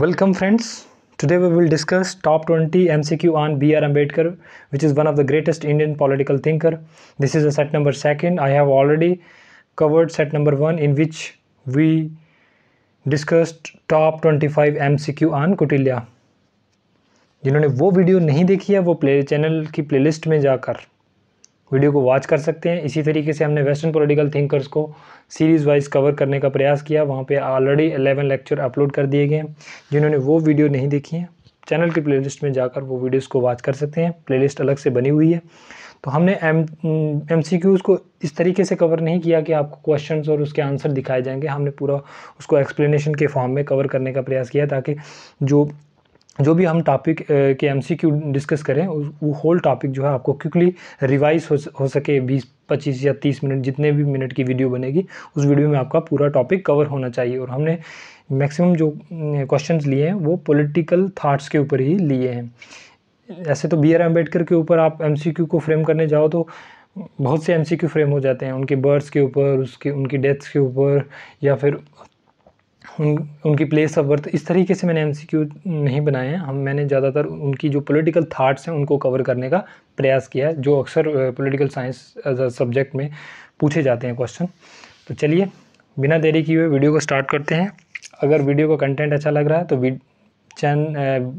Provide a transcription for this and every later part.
Welcome friends. Today we will discuss top 20 MCQ on B.R. Ambedkar, which is one of the greatest Indian political thinker. This is a set number second. I have already covered set number one in which we discussed top 25 MCQ on Kutilya. जिन्होंने वो video नहीं देखी है वो play channel की playlist में जाकर video को वॉच कर सकते हैं इसी तरीके से हमने वेस्टर्न पॉलिटिकल थिंकर्स को सीरीज़ वाइज कवर करने का प्रयास किया वहाँ पे ऑलरेडी 11 लेक्चर अपलोड कर दिए गए हैं जिन्होंने वो वीडियो नहीं देखी है चैनल की प्लेलिस्ट में जाकर वो वीडियोस को वॉच कर सकते हैं प्लेलिस्ट अलग से बनी हुई है तो हमने एम एम mm, को इस तरीके से कवर नहीं किया कि आपको क्वेश्चन और उसके आंसर दिखाए जाएंगे हमने पूरा उसको एक्सप्लेनेशन के फॉर्म में कवर करने का प्रयास किया ताकि जो जो भी हम टॉपिक के एमसीक्यू डिस्कस करें वो होल टॉपिक जो है आपको क्विकली रिवाइज हो, सके बीस पच्चीस या तीस मिनट जितने भी मिनट की वीडियो बनेगी उस वीडियो में आपका पूरा टॉपिक कवर होना चाहिए और हमने मैक्सिमम जो क्वेश्चंस लिए हैं वो पॉलिटिकल थाट्स के ऊपर ही लिए हैं ऐसे तो बी आर अम्बेडकर के ऊपर आप एम को फ्रेम करने जाओ तो बहुत से एम फ्रेम हो जाते हैं उनके बर्ड्स के ऊपर उसके उनकी डेथ्स के ऊपर या फिर उन उनकी प्लेस ऑफ बर्थ इस तरीके से मैंने एमसीक्यू नहीं बनाए हैं हम मैंने ज़्यादातर उनकी जो पॉलिटिकल थाट्स हैं उनको कवर करने का प्रयास किया है जो अक्सर political science as a subject में पूछे जाते हैं क्वेश्चन तो चलिए बिना देरी किए हुए वीडियो को स्टार्ट करते हैं अगर वीडियो का कंटेंट अच्छा लग रहा है तो चैन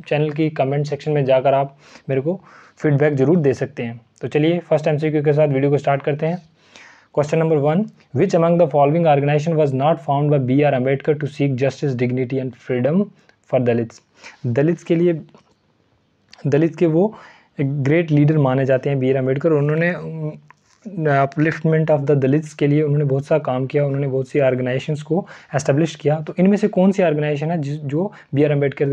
चैनल की कमेंट सेक्शन में जाकर आप मेरे को फीडबैक ज़रूर दे सकते हैं तो चलिए फर्स्ट एम के साथ वीडियो को स्टार्ट करते हैं question number one which among the following organization was not found by B R Ambedkar to seek justice dignity and freedom for Dalit Dalits के लिए दलित के वो ग्रेट लीडर माने जाते हैं बी आर अम्बेडकर उन्होंने अपलिफ्टमेंट ऑफ द दलित्स के लिए उन्होंने बहुत सा काम किया उन्होंने बहुत सी ऑर्गेनाइजेशन को एस्टेब्लिश किया तो इनमें से कौन सी ऑर्गेनाइजेशन है जो बी आर अम्बेडकर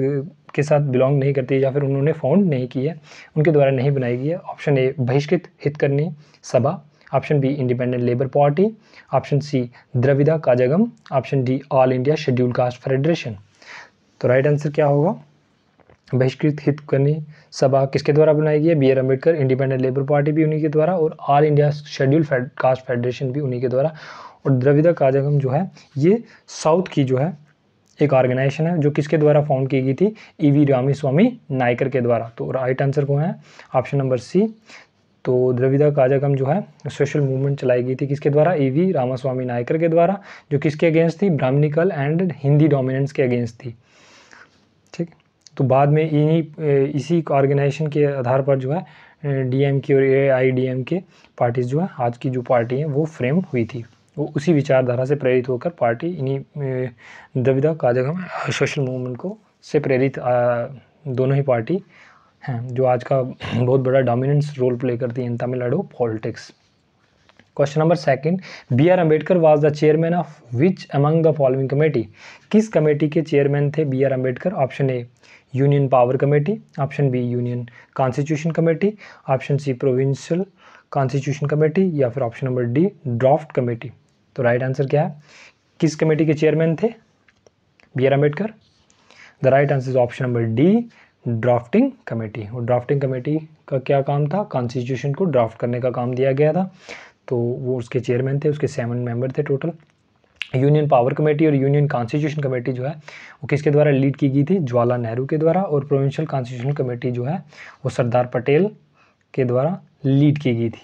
के साथ बिलोंग नहीं करती या फिर उन्होंने फाउंड नहीं की है उनके द्वारा नहीं बनाई गई है ऑप्शन ए Bahishkrit Hitakarini Sabha option B Independent Labour Party option C Dravida Kazhagam option D All India Scheduled Caste Federation तो राइट आंसर क्या होगा बहिष्कृत हित करनी सभा किसके द्वारा बनाई गई है B R Ambedkar Independent Labour Party भी उन्हीं के द्वारा और All India Scheduled Caste Federation भी उन्हीं के द्वारा और द्रविदा काजागम जो है ये साउथ की जो है एक ऑर्गेनाइजेशन है जो किसके द्वारा फाउंड की गई थी ई वी रामी स्वामी नायकर के द्वारा तो राइट आंसर कौन है ऑप्शन नंबर सी तो द्रविदा काजागम जो है सोशल मूवमेंट चलाई गई थी किसके द्वारा A e V Ramaswamy Naicker के द्वारा जो किसके अगेंस्ट थी ब्राह्मणिकल एंड हिंदी डोमिनेंस के अगेंस्ट थी ठीक तो बाद में इन्हीं इसी ऑर्गेनाइजेशन के आधार पर जो है डीएम के और A I D M K parties जो है आज की जो पार्टी है वो फ्रेम हुई थी वो उसी विचारधारा से प्रेरित होकर पार्टी इन्हीं द्रविदा काजागम सोशल मूवमेंट को से प्रेरित दोनों ही पार्टी हैं जो आज का बहुत बड़ा डोमिनेंस रोल प्ले करती है in Tamil Nadu politics question number second B R Ambedkar was the chairman of which among the following committee किस कमेटी के चेयरमैन थे B R Ambedkar option A union power committee option B union constitution committee option C provincial constitution committee या फिर option number D draft committee तो right right answer क्या है किस committee के चेयरमैन थे B R Ambedkar the right answer is option number D drafting committee और drafting committee का क्या काम था कॉन्स्टिट्यूशन को ड्राफ्ट करने का काम दिया गया था तो वो उसके चेयरमैन थे उसके सेवन मेंबर थे टोटल यूनियन पावर कमेटी और यूनियन कॉन्स्टिट्यूशन कमेटी जो है वो किसके द्वारा लीड की गई थी ज्वाला नेहरू के द्वारा और प्रोविंशियल कॉन्स्टिट्यूशन कमेटी जो है वो सरदार पटेल के द्वारा लीड की गई थी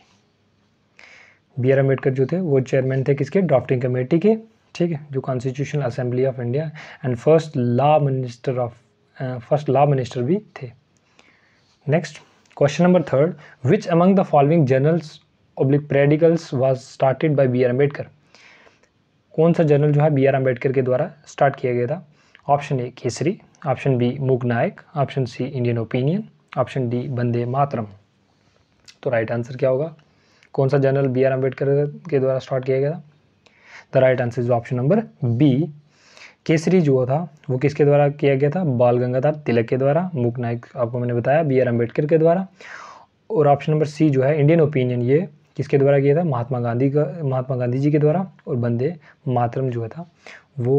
बी आर अम्बेडकर जो थे वो चेयरमैन थे किसके ड्राफ्टिंग कमेटी के ठीक है जो constitutional assembly of India and first law minister of first law minister भी थे next question number third which among the following journals public periodicals was started by B R Ambedkar कौन सा जर्नल जो है बी आर अम्बेडकर के द्वारा start किया गया था option A Kesari option B Mook Nayak option C Indian Opinion option D Bande Mataram तो राइट आंसर क्या होगा कौन सा जर्नल बी आर अम्बेडकर के द्वारा स्टार्ट किया गया था the right answer is option number B Kesari जो था वो किसके द्वारा किया गया था बाल गंगाधर तिलक के द्वारा मूक नायक आपको मैंने बताया बी आर अम्बेडकर के द्वारा और ऑप्शन नंबर सी जो है इंडियन ओपिनियन ये किसके द्वारा किया था महात्मा गांधी का महात्मा गांधी जी के द्वारा और बंदे मातरम जो था वो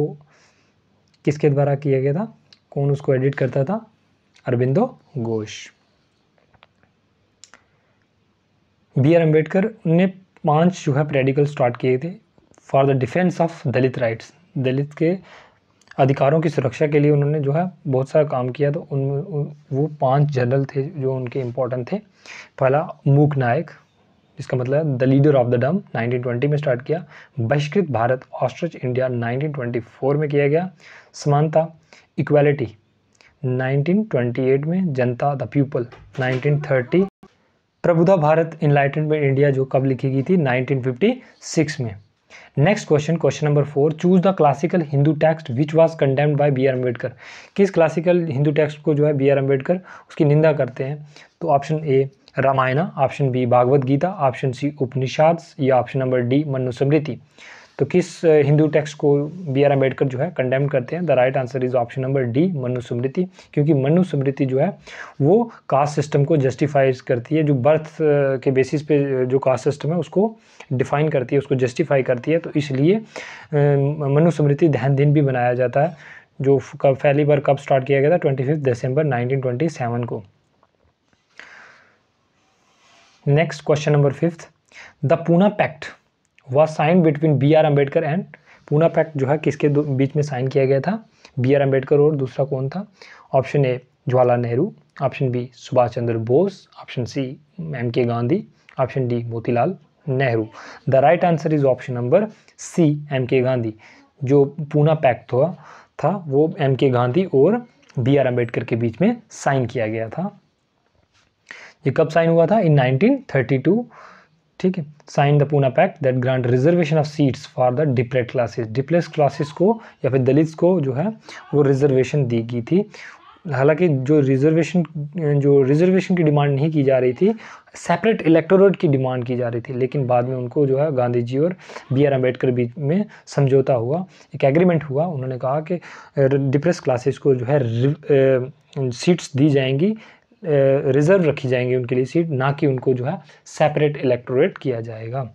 किसके द्वारा किया गया था कौन उसको एडिट करता था अरविंदो घोष बी आर अम्बेडकर ने पांच जो है प्रेडिकल स्टार्ट किए थे for the defence of Dalit rights Dalit के अधिकारों की सुरक्षा के लिए उन्होंने जो है बहुत सारा काम किया तो उन, वो पांच जनरल थे जो उनके इम्पोर्टेंट थे पहला मूक नायक जिसका मतलब द लीडर ऑफ द डम 1920 में स्टार्ट किया बहिष्कृत भारत ऑस्ट्रिच इंडिया 1924 में किया गया समानता इक्वालिटी 1928 में Janata the people 1930 Prabuddha Bharat enlightenment India जो कब लिखी गई थी नाइनटीन में next question question number four choose the classical Hindu text which was condemned by B R Ambedkar किस क्लासिकल हिंदू टेक्स्ट को जो है बी आर अम्बेडकर उसकी निंदा करते हैं तो option A Ramayana option B Bhagavad Gita option C Upanishad या ऑप्शन नंबर डी मनुस्मृति तो किस हिंदू टेक्स्ट को बी आर अम्बेडकर जो है कंडेम करते हैं the right answer is option number D Manu Smriti क्योंकि मनु स्मृति जो है वो कास्ट सिस्टम को जस्टिफाइज करती है जो बर्थ के बेसिस पे जो कास्ट सिस्टम है उसको डिफाइन करती है उसको जस्टिफाई करती है तो इसलिए मनुस्मृति ध्यान दहन दिन भी बनाया जाता है जो कब पहली बार कब स्टार्ट किया गया था twenty fifth December nineteen twenty seven को next question number fifth the Poona pact वह sign between B R Ambedkar and Poona pact जो है किसके बीच में साइन किया गया था बी आर अम्बेडकर और दूसरा कौन था option A Jawaharlal Nehru option B Subhash Chandra Bose option C M K Gandhi option D Motilal Nehru the right answer is option number C M K Gandhi जो पूना पैक्ट हुआ था वो एम के गांधी और बी आर अम्बेडकर के बीच में साइन किया गया था ये कब साइन हुआ था इन 1932 ठीक है sign the Poona pact that grant reservation of seats for the depressed classes depressed classes को या फिर दलित को जो है वो रिजर्वेशन दी गई थी हालांकि जो रिजर्वेशन जो रिजर्वेशन की डिमांड नहीं की जा रही थी सेपरेट इलेक्टोरेट की डिमांड की जा रही थी लेकिन बाद में उनको जो है गांधी जी और बी आर अम्बेडकर बीच में समझौता हुआ एक एग्रीमेंट हुआ उन्होंने कहा कि डिप्रेस क्लासेस को जो है सीट्स दी जाएंगी रिजर्व रखी जाएंगी उनके लिए सीट ना कि उनको जो है सेपरेट इलेक्टोरेट किया जाएगा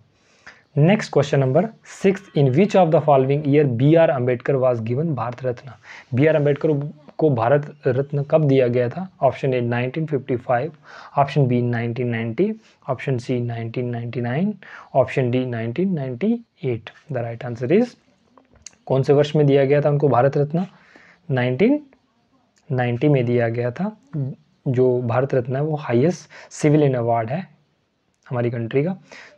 next question number six in which of the following year B R Ambedkar was given Bharat Ratna B R Ambedkar को भारत रत्न कब दिया गया था option A 1955, option B 1990, option C 1999, option D 1998। The right answer is कौन से वर्ष में दिया गया था उनको भारत रत्न 1990 में दिया गया था जो भारत रत्न है वो हाईएस्ट सिविलियन अवार्ड है हमारी कंट्री का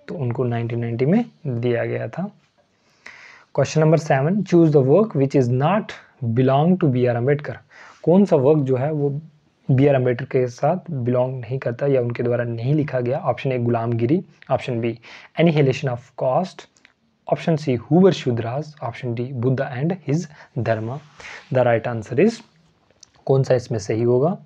तो उनको 1990 में दिया गया था question number seven choose the work which is not belong to B R Ambedkar कौन सा वर्क जो है वो बी आर अम्बेडकर के साथ बिलोंग नहीं करता या उनके द्वारा नहीं लिखा गया option A Gulamgiri option B annihilation of caste option C who were Shudras option D Buddha and his Dharma the right answer is कौन सा इसमें सही होगा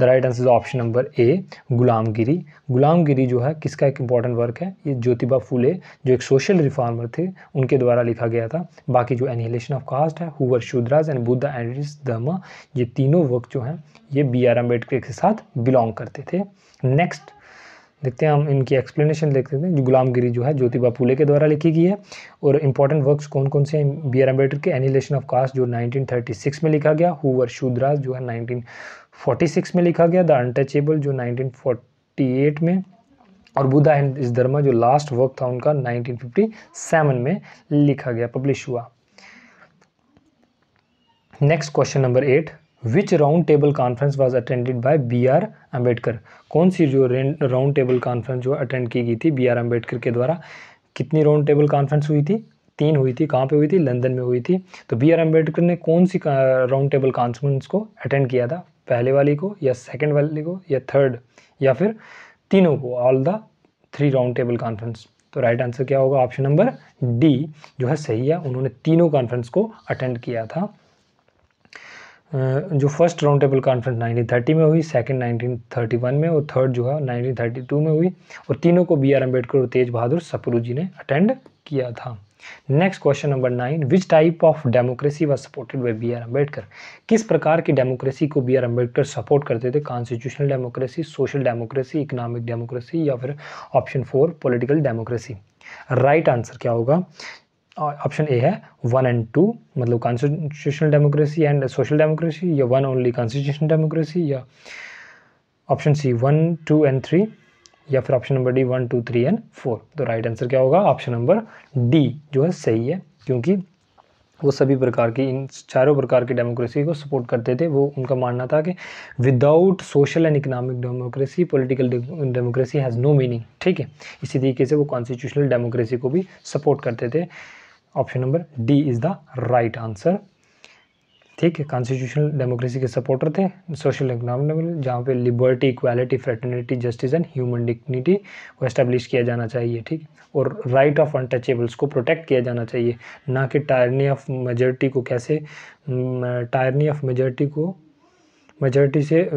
the right answer option number A Gulamgiri Gulamgiri जो है किसका एक इम्पॉर्टेंट वर्क है ये ज्योतिबा फूले जो एक सोशल रिफॉर्मर थे उनके द्वारा लिखा गया था बाकी जो एनिहिलेशन ऑफ कास्ट है who were Shudras and Buddha and Dharma ये तीनों वर्क जो हैं ये बी आर अम्बेडकर के साथ बिलोंग करते थे नेक्स्ट देखते हैं हम इनकी एक्सप्लेनेशन देख हैं जो गुलामगिरी जो है ज्योतिबा फूले के द्वारा लिखी गई है और इंपॉर्टेंट वर्क्स कौन कौन से हैं बी आर अम्बेडकर के एनिलेशन ऑफ कास्ट जो 1936 में लिखा गया हुवर शूद्रास जो है 1946 में लिखा गया द अनटचेबल जो 1948 में और बुद्धा एंड इस धर्मा जो लास्ट वर्क था उनका नाइनटीन में लिखा गया पब्लिश हुआ next question number eight which round table conference was attended by B R Ambedkar कौन सी जो राउंड टेबल कॉन्फ्रेंस जो अटेंड की गई थी बी आर अम्बेडकर के द्वारा कितनी राउंड टेबल कॉन्फ्रेंस हुई थी तीन हुई थी कहाँ पे हुई थी लंदन में हुई थी तो बी आर अम्बेडकर ने कौन सी राउंड टेबल कॉन्फ्रेंस को अटेंड किया था पहले वाली को या सेकेंड वाली को या थर्ड या फिर तीनों को all the three round table conference तो राइट आंसर क्या होगा ऑप्शन नंबर डी जो है सही है उन्होंने तीनों कॉन्फ्रेंस को अटेंड किया था जो फर्स्ट राउंड टेबल कॉन्फ्रेंस 1930 में हुई सेकंड 1931 में और थर्ड जो है 1932 में हुई और तीनों को बी आर अम्बेडकर और तेज बहादुर सपरू जी ने अटेंड किया था next question number nine which type of democracy was supported by B R Ambedkar किस प्रकार की डेमोक्रेसी को बी आर अम्बेडकर सपोर्ट करते थे constitutional democracy social democracy economic democracy या फिर option four political democracy right answer क्या होगा ऑप्शन ए है वन एंड टू मतलब constitutional democracy and social democracy या वन ओनली कॉन्स्टिट्यूशनल डेमोक्रेसी या option C one two and three या फिर option number D one two three and four तो right answer क्या होगा ऑप्शन नंबर डी जो है सही है क्योंकि वो सभी प्रकार की इन चारों प्रकार की डेमोक्रेसी को सपोर्ट करते थे वो उनका मानना था कि without social and economic democracy political democracy has no meaning ठीक है इसी तरीके से वो कॉन्स्टिट्यूशनल डेमोक्रेसी को भी सपोर्ट करते थे option number D is the right answer ठीक है कॉन्स्टिट्यूशनल डेमोक्रेसी के सपोर्टर थे सोशल इकोनॉमिक जहाँ पे liberty equality fraternity justice and human dignity को एस्टेब्लिश किया जाना चाहिए ठीक और राइट ऑफ अनटचेबल्स को प्रोटेक्ट किया जाना चाहिए ना कि टायरनी ऑफ मेजोरिटी को कैसे टायरनी ऑफ मेजोरिटी को मेजोरिटी से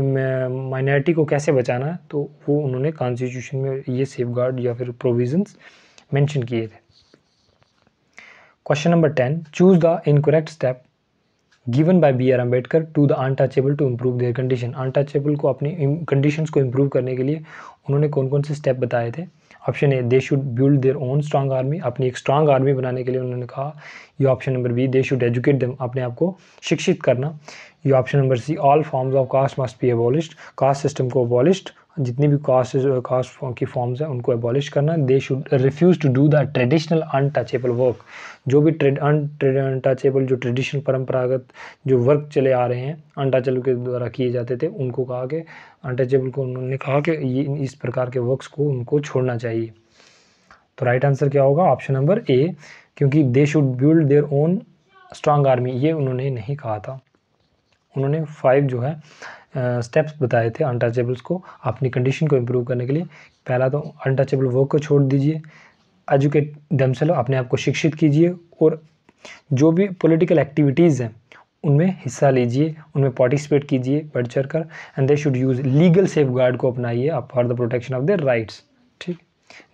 माइनॉरिटी को कैसे बचाना है तो वो उन्होंने कॉन्स्टिट्यूशन में ये सेफ या फिर प्रोविजन मैंशन किए थे question number ten choose the incorrect step given by B R Ambedkar to the untouchable to improve their condition untouchable को अपनी कंडीशंस को इम्प्रूव करने के लिए उन्होंने कौन कौन से स्टेप बताए थे option A they should build their own strong army अपनी एक स्ट्रांग आर्मी बनाने के लिए उन्होंने कहा ये option number B they should educate them अपने आप को शिक्षित करना ये option number C all forms of caste must be abolished caste system को अबॉलिश्ड जितनी भी कास्ट कास्ट की फॉर्म्स हैं उनको एबॉलिश करना they should refuse to do the traditional untouchable work जो भी ट्रेड अनटचेबल जो ट्रेडिशनल परंपरागत जो वर्क चले आ रहे हैं अनटचेबल के द्वारा किए जाते थे उनको कहा कि अनटचेबल को उन्होंने कहा कि ये इस प्रकार के वर्क्स को उनको छोड़ना चाहिए तो राइट आंसर क्या होगा ऑप्शन नंबर ए क्योंकि they should build their own strong army ये उन्होंने नहीं कहा था उन्होंने फाइव जो है स्टेप्स बताए थे अनटचेबल्स को अपनी कंडीशन को इम्प्रूव करने के लिए पहला तो अनटचेबल वर्क को छोड़ दीजिए एजुकेट दमसेल अपने आप को शिक्षित कीजिए और जो भी पॉलिटिकल एक्टिविटीज़ हैं उनमें हिस्सा लीजिए उनमें पार्टिसिपेट कीजिए बढ़ चढ़ कर and they should use legal safeguard को अपनाइए for the protection of their rights ठीक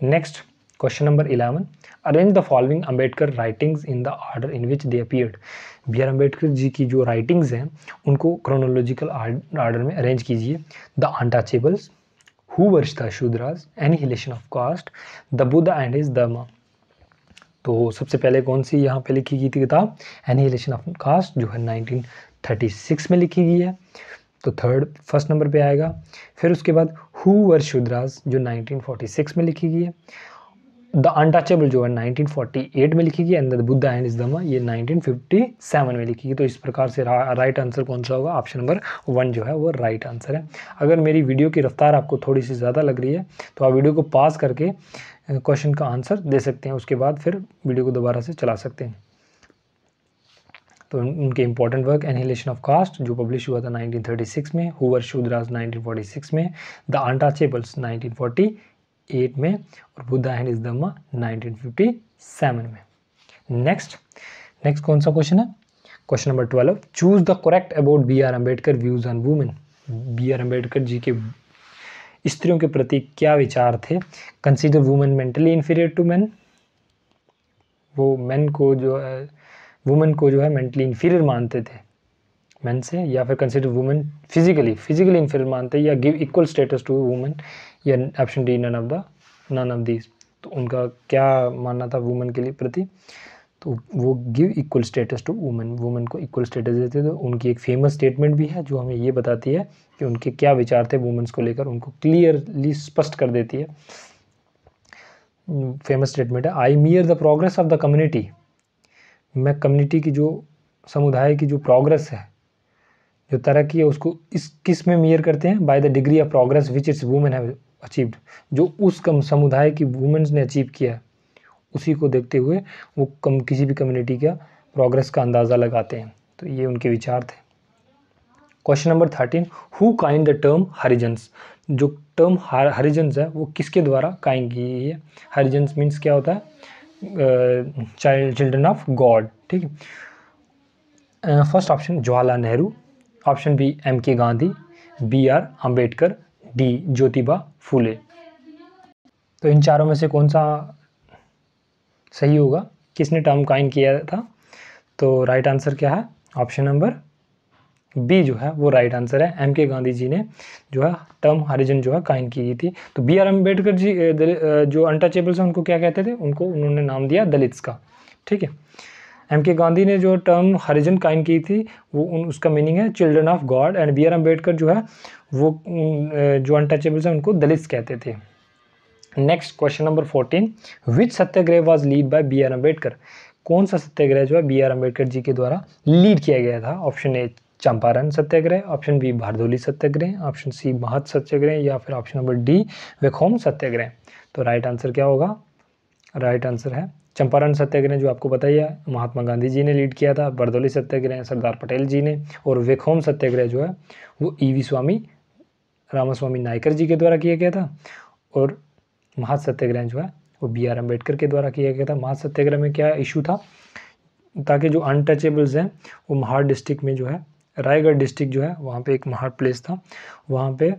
next question number eleven arrange the following Ambedkar writings in the order in which they appeared B R Ambedkar ji की जो writings हैं उनको chronological order में arrange कीजिए the untouchables who were the Shudras annihilation of caste the Buddha and his Dharma तो सबसे पहले कौन सी यहाँ पे लिखी गई थी किताब एनी हिलेशन ऑफ कास्ट जो है 1936 में लिखी गई है तो थर्ड फर्स्ट नंबर पे आएगा फिर उसके बाद हु वर्ष शूद्राज जो 1946 में लिखी गई है द अनटचेबल जो है 1948 में लिखी गई एंड द बुद्धा एंड इस दमा ये 1957 में लिखी गई तो इस प्रकार से रा, राइट आंसर कौन सा होगा ऑप्शन नंबर वन जो है वो राइट आंसर है अगर मेरी वीडियो की रफ्तार आपको थोड़ी सी ज़्यादा लग रही है तो आप वीडियो को पास करके क्वेश्चन का आंसर दे सकते हैं उसके बाद फिर वीडियो को दोबारा से चला सकते हैं तो उनके important work annihilation of caste जो पब्लिश हुआ था 1936 में हुवर शूदराज 1946 में द अनटचेबल्स 1940 1858 में और बुद्धा एंड इस दम्मा नाइनटीन में नेक्स्ट नेक्स्ट कौन सा क्वेश्चन है question number twelve choose the correct about B R Ambedkar views on women B R Ambedkar ji के स्त्रियों के प्रति क्या विचार थे consider women mentally inferior to man वो मैन को जो है वुमेन को जो है मेंटली इन्फीरियर मानते थे मैन से या फिर consider women physically physically inferior मानते या give equal status to women या option D none of the none of these तो उनका क्या मानना था वुमेन के लिए प्रति तो वो give equal status to women women को इक्वल स्टेटस देते थे तो उनकी एक फेमस स्टेटमेंट भी है जो हमें ये बताती है कि उनके क्या विचार थे वुमेन्स को लेकर उनको क्लियरली स्पष्ट कर देती है फेमस स्टेटमेंट है I measure the progress of the community मैं कम्युनिटी की जो समुदाय की जो प्रोग्रेस है जो तरक्की है उसको इस किस में मीयर करते हैं by the degree of progress which its women have achieved जो उस कम समुदाय की वुमेंस ने अचीव किया है उसी को देखते हुए वो कम किसी भी कम्युनिटी का प्रोग्रेस का अंदाज़ा लगाते हैं तो ये उनके विचार थे question number thirteen who coined the term Harijans जो टर्म हरिजन्स है वो किसके द्वारा काइन की है हरिजन्स मीन्स क्या होता है चाइल्ड चिल्ड्रन ऑफ गॉड ठीक है first option Jawaharlal Nehru option B M K Gandhi B R Ambedkar D Jyotiba Phule तो इन चारों में से कौन सा सही होगा किसने टर्म काइन किया था तो राइट आंसर क्या है ऑप्शन नंबर बी जो है वो राइट आंसर है एम के गांधी जी ने जो है टर्म हरिजन जो है काइन की थी तो बी आर अम्बेडकर जी जो अनटचेबल्स हैं उनको क्या कहते थे उनको उन्होंने नाम दिया दलित्स का ठीक है एम के गांधी ने जो टर्म हरिजन काइन की थी वो उन उसका मीनिंग है children of God and B R Ambedkar जो है वो जो अनटचेबल्स हैं उनको दलित कहते थे next question number fourteen which satyagraha was lead by B R Ambedkar कौन सा सत्याग्रह जो है बी आर अम्बेडकर जी के द्वारा लीड किया गया था option A Champaran satyagraha option B Bardoli satyagraha option C Mahad satyagraha या फिर option number D Vaikom satyagraha तो राइट आंसर क्या होगा राइट आंसर है चंपारण सत्याग्रह जो आपको बताइए महात्मा गांधी जी ने लीड किया था बरदौली सत्याग्रह सरदार पटेल जी ने और वेखोम सत्याग्रह जो है वो ईवी e स्वामी रामास्वामी नायकर जी के द्वारा किया गया था और महासत्याग्रह सत्याग्रह जो है वो बी आर अम्बेडकर के द्वारा किया गया था महासत्याग्रह में क्या इशू था ताकि जो अनटचेबल्स हैं वो महाड़ डिस्ट्रिक्ट में जो है रायगढ़ डिस्ट्रिक्ट जो है वहाँ पे एक महाड़ प्लेस था वहाँ पे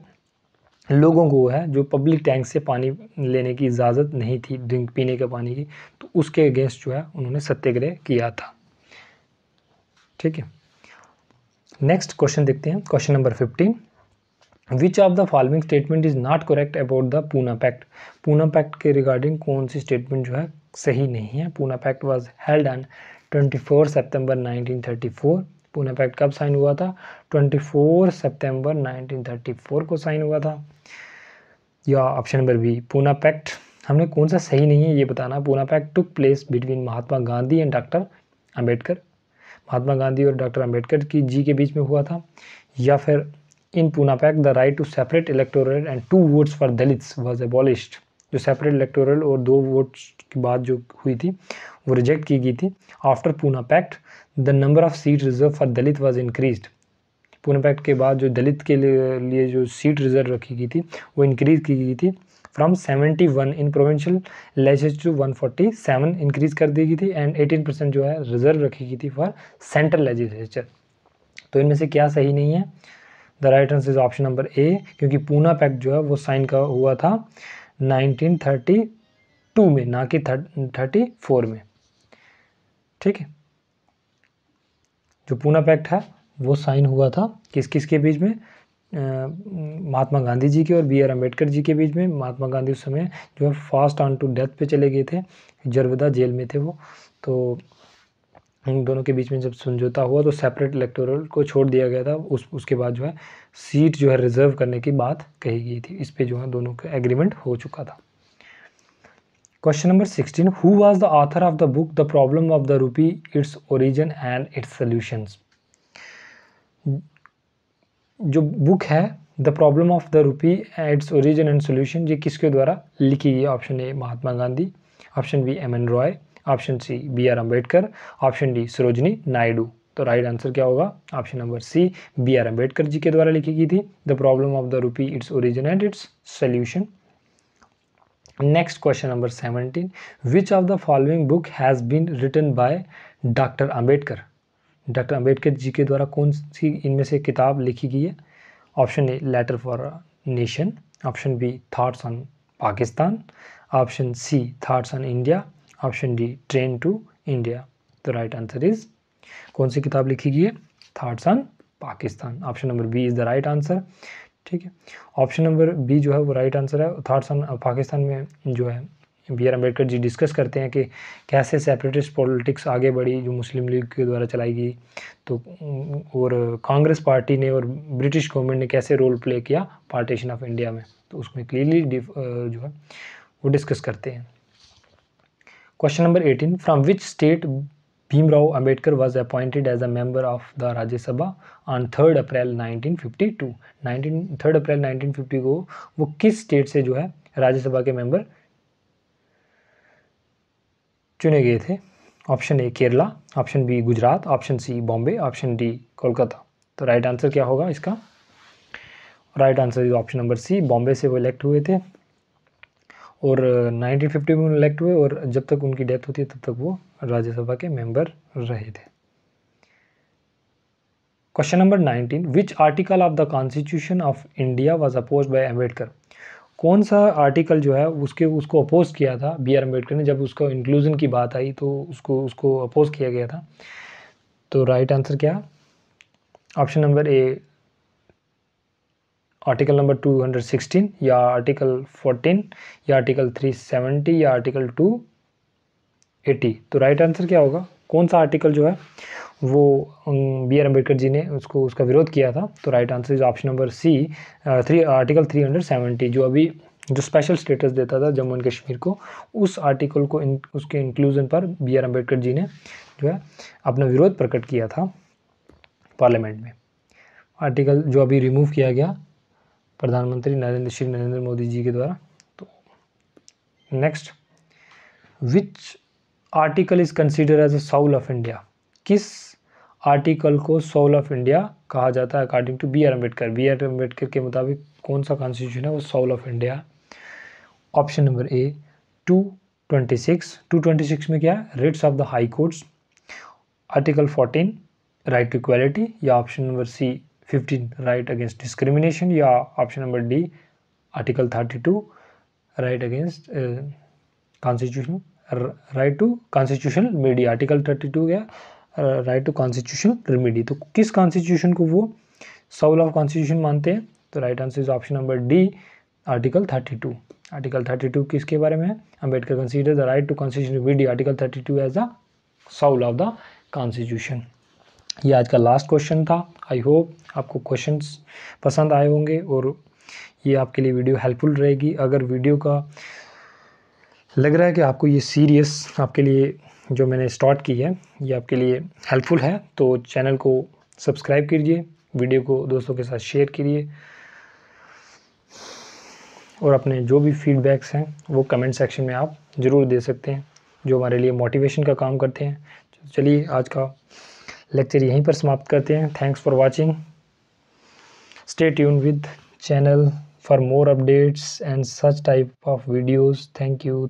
लोगों को है जो पब्लिक टैंक से पानी लेने की इजाज़त नहीं थी ड्रिंक पीने के पानी की तो उसके अगेंस्ट जो है उन्होंने सत्याग्रह किया था ठीक है नेक्स्ट क्वेश्चन देखते हैं question number fifteen which of the following statement is not correct about the Poona pact Poona pact के रिगार्डिंग कौन सी स्टेटमेंट जो है सही नहीं है Poona pact was held on nineteen thirty four Pune pact कब साइन हुआ था 24 सितंबर 1934 को साइन हुआ था या option number B Poona pact हमने कौन सा सही नहीं है ये बताना Poona pact took place between Mahatma Gandhi and doctor Ambedkar Mahatma Gandhi और डॉक्टर अंबेडकर की जी के बीच में हुआ था या फिर in Poona pact the right to separate electoral and two votes for Dalits was abolished जो सेपरेट इलेक्टोरल और दो वोट्स की बात जो हुई थी वो रिजेक्ट की गई थी after Poona pact the number of seat reserve for Dalit was increased Poona pact के बाद जो दलित के लिए जो सीट रिज़र्व रखी गई थी वो इंक्रीज़ की गई थी फ्रॉम वन इन प्रोविंशियल लेजेस टू सेवन इंक्रीज़ कर दी गई थी एंड एटीन परसेंट जो है रिज़र्व रखी गई थी फॉर सेंट्रल लेजिस्लेचर तो इनमें से क्या सही नहीं है the right answer is option number A क्योंकि पूना पैक्ट जो है वो साइन का हुआ था 1932 में ना कि फोर में ठीक है जो पूना पैक्ट है वो साइन हुआ था किस किस के बीच में महात्मा गांधी जी के और बी आर अम्बेडकर जी के बीच में महात्मा गांधी उस समय जो है फास्ट ऑन टू डेथ पे चले गए थे जर्वदा जेल में थे वो तो उन दोनों के बीच में जब समझौता हुआ तो सेपरेट इलेक्टोरल को छोड़ दिया गया था उस उसके बाद जो है सीट जो है रिजर्व करने की बात कही गई थी इस पर जो है दोनों का एग्रीमेंट हो चुका था question number sixteen who was the author of the book the problem of the rupee its origin and its Solutions? जो बुक है the problem of the rupee its origin and solution ये किसके द्वारा लिखी गई option A Mahatma Gandhi option B M N Roy option C B R Ambedkar option D Sarojini Naidu तो right answer क्या होगा option number C B R Ambedkar ji के द्वारा लिखी गई थी the problem of the rupee its origin and its solution next question number seventeen which of the following book has been written by doctor Ambedkar doctor Ambedkar ji के द्वारा कौन सी इनमें से किताब लिखी गई है option A letter for nation option B thoughts on Pakistan option C thoughts on India option D train to India तो राइट आंसर इज कौन सी किताब लिखी गई है thoughts on Pakistan option number B is the right answer ठीक है option number B जो है वो राइट आंसर है थाट्स ऑन पाकिस्तान में जो है B R Ambedkar ji discuss करते हैं कि कैसे सेपरेटिस्ट पॉलिटिक्स आगे बढ़ी जो मुस्लिम लीग के द्वारा चलाई गई तो और कांग्रेस पार्टी ने और ब्रिटिश गवर्नमेंट ने कैसे रोल प्ले किया पार्टीशन ऑफ इंडिया में तो उसमें क्लियरली uh, जो है वो डिस्कस करते हैं question number eighteen from which state Bhim Rao Ambedkar was appointed as a member of the Rajya Sabha on third April 1952 19 third April 1950 को वो किस स्टेट से जो है राज्यसभा के मेंबर चुने गए थे option A Kerala option B Gujarat option C Bombay option D Kolkata तो राइट आंसर क्या होगा इसका right answer is option number C Bombay से वो इलेक्ट हुए थे और 1950 में इलेक्ट हुए और जब तक उनकी डेथ होती है तब तक वो राज्यसभा के मेंबर रहे थे question number 19 which article of the constitution of India was oppose by Ambedkar कौन सा आर्टिकल जो है उसके उसको अपोज किया था बी आर अम्बेडकर ने जब उसका इंक्लूजन की बात आई तो उसको उसको अपोज किया गया था तो राइट right आंसर क्या option number A article number 216 या आर्टिकल 14 या आर्टिकल 370 या आर्टिकल 280 तो राइट आंसर क्या होगा कौन सा आर्टिकल जो है वो बी आर अम्बेडकर जी ने उसको उसका विरोध किया था तो right answer is option number C three article 370 जो अभी जो स्पेशल स्टेटस देता था जम्मू एंड कश्मीर को उस आर्टिकल को इन, उसके इंक्लूजन पर बी आर अम्बेडकर जी ने जो है अपना विरोध प्रकट किया था पार्लियामेंट में आर्टिकल जो अभी रिमूव किया गया प्रधानमंत्री नरेंद्र श्री नरेंद्र मोदी जी के द्वारा तो next which article is consider as a soul of India किस आर्टिकल को सोल ऑफ इंडिया कहा जाता है according to B R Ambedkar B R Ambedkar के मुताबिक कौन सा कॉन्स्टिट्यूशन है वो soul of India option number A two twenty six two twenty six में क्या है writs of the high courts article fourteen right to equality या option number C fifteen right against discrimination या option number D article thirty two right against constitution right to constitution remedy article thirty two गया right to constitutional remedy तो किस constitution को वो sol of constitution मानते हैं तो right answer is option number D article thirty two article thirty two किसके बारे में Ambedkar consider the right to constitution remedy article thirty two as the soul of the constitution ये आज का लास्ट क्वेश्चन था आई होप आपको questions पसंद आए होंगे और ये आपके लिए वीडियो हेल्पफुल रहेगी अगर वीडियो का लग रहा है कि आपको ये सीरियस आपके लिए जो मैंने स्टार्ट की है ये आपके लिए हेल्पफुल है तो चैनल को सब्सक्राइब कीजिए वीडियो को दोस्तों के साथ शेयर कीजिए और अपने जो भी फीडबैक्स हैं वो कमेंट सेक्शन में आप ज़रूर दे सकते हैं जो हमारे लिए मोटिवेशन का काम करते हैं चलिए आज का लेक्चर यहीं पर समाप्त करते हैं thanks for watching stay tune with channel for more updates and such type of videos thank you